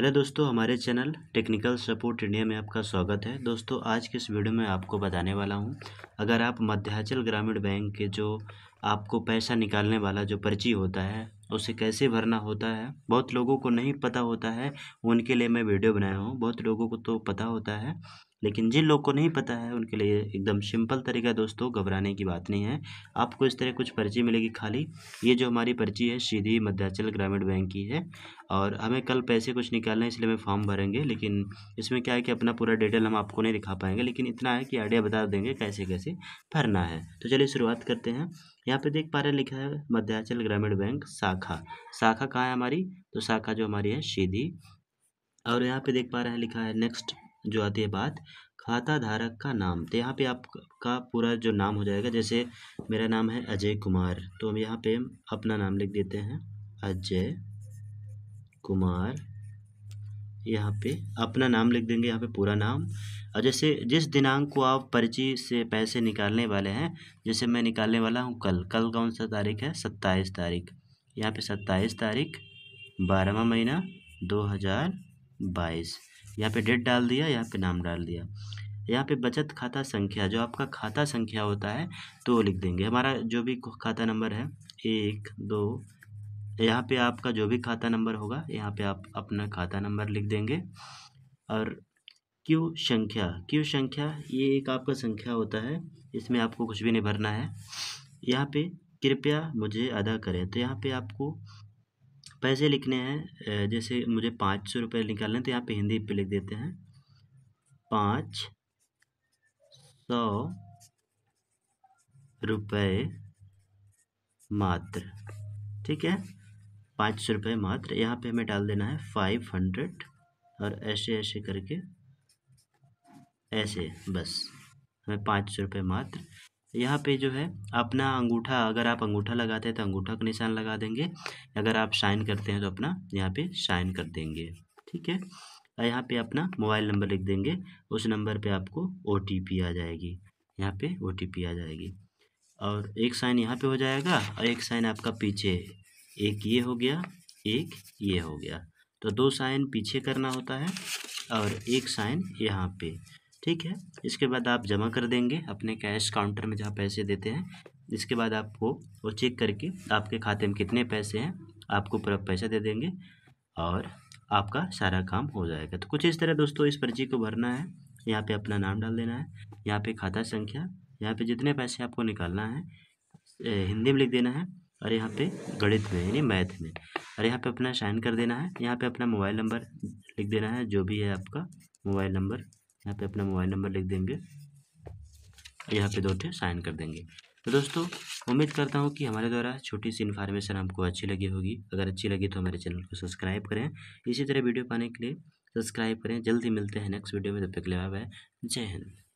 hello दोस्तों हमारे channel technical support India में आपका स्वागत है दोस्तों आज के इस वीडियो में आपको बताने वाला हूं अगर आप मध्यांचल ग्रामीण बैंक के जो आपको पैसा निकालने वाला जो पर्ची होता है उसे कैसे भरना होता है बहुत लोगों को नहीं पता होता है उनके लिए मैं वीडियो बनाया हूँ बहुत लोगों को तो पता होता है लेकिन जिन लोग को नहीं पता है उनके लिए एकदम सिंपल तरीका दोस्तों घबराने की बात नहीं है आपको इस तरह कुछ पर्ची मिलेगी खाली ये जो हमारी पर्ची है सीधी मध्याचल ग्रामीण बैंक की है और हमें कल पैसे कुछ निकालना है इसलिए हमें फॉर्म भरेंगे लेकिन इसमें क्या है कि अपना पूरा डिटेल हम आपको नहीं दिखा पाएंगे लेकिन इतना है कि आइडिया बता देंगे कैसे कैसे भरना है तो चलिए शुरुआत करते हैं यहाँ पे देख पा रहे हैं लिखा है मध्याचल ग्रामीण बैंक शाखा शाखा कहाँ है हमारी तो शाखा जो हमारी है सीधी और यहाँ पे देख पा रहे हैं लिखा है नेक्स्ट जो आती है बात खाता धारक का नाम तो यहाँ पे आपका पूरा जो नाम हो जाएगा जैसे मेरा नाम है अजय कुमार तो हम यहाँ पे अपना नाम लिख देते हैं अजय कुमार यहाँ पे अपना नाम लिख देंगे यहाँ पे पूरा नाम और जैसे जिस दिनांक को आप पर्ची से पैसे निकालने वाले हैं जैसे मैं निकालने वाला हूँ कल कल कौन सा तारीख है सत्ताईस तारीख यहाँ पे सत्ताईस तारीख बारहवा महीना दो हज़ार बाईस यहाँ पे डेट डाल दिया यहाँ पे नाम डाल दिया यहाँ पे बचत खाता संख्या जो आपका खाता संख्या होता है तो वो लिख देंगे हमारा जो भी खाता नंबर है एक दो यहाँ पे आपका जो भी खाता नंबर होगा यहाँ पे आप अपना खाता नंबर लिख देंगे और क्यू संख्या क्यू संख्या ये एक आपका संख्या होता है इसमें आपको कुछ भी नहीं भरना है यहाँ पे कृपया मुझे अदा करें तो यहाँ पे आपको पैसे लिखने हैं जैसे मुझे पाँच सौ रुपये निकालने हैं तो यहाँ पे हिंदी पे लिख देते हैं पाँच सौ रुपये मात्र ठीक है पाँच सौ रुपये मात्र यहाँ पे हमें डाल देना है फाइव हंड्रेड और ऐसे ऐसे करके ऐसे बस हमें पाँच सौ रुपये मात्र तो यहाँ पे जो है अपना अंगूठा अगर आप अंगूठा लगाते हैं तो अंगूठा का निशान लगा देंगे अगर आप साइन करते हैं तो अपना यहाँ पे साइन कर देंगे ठीक है और यहाँ पे अपना मोबाइल नंबर लिख देंगे उस नंबर पे आपको ओ आ जाएगी यहाँ पे ओ आ जाएगी और एक साइन यहाँ पे हो जाएगा और एक साइन आपका पीछे एक ये हो गया एक ये हो गया तो दो साइन पीछे करना होता है और एक साइन यहाँ पे ठीक है इसके बाद आप जमा कर देंगे अपने कैश काउंटर में जहाँ पैसे देते हैं इसके बाद आपको वो चेक करके आपके खाते में कितने पैसे हैं आपको पूरा पैसा दे देंगे और आपका सारा काम हो जाएगा तो कुछ इस तरह दोस्तों इस पर्ची को भरना है यहाँ पे अपना नाम डाल देना है यहाँ पे खाता संख्या यहाँ पे जितने पैसे आपको निकालना है हिंदी में लिख देना है और यहाँ पे गणित में यानी मैथ में और यहाँ पे अपना साइन कर देना है यहाँ पे अपना मोबाइल नंबर लिख देना है जो भी है आपका मोबाइल नंबर यहाँ पे अपना मोबाइल नंबर लिख देंगे यहाँ पे दो ठे साइन कर देंगे तो दोस्तों उम्मीद करता हूँ कि हमारे द्वारा छोटी सी इन्फॉर्मेशन आपको अच्छी लगी होगी अगर अच्छी लगी तो हमारे चैनल को सब्सक्राइब करें इसी तरह वीडियो पाने के लिए सब्सक्राइब करें जल्दी मिलते हैं नेक्स्ट वीडियो में तब तक ले बाय जय हिंद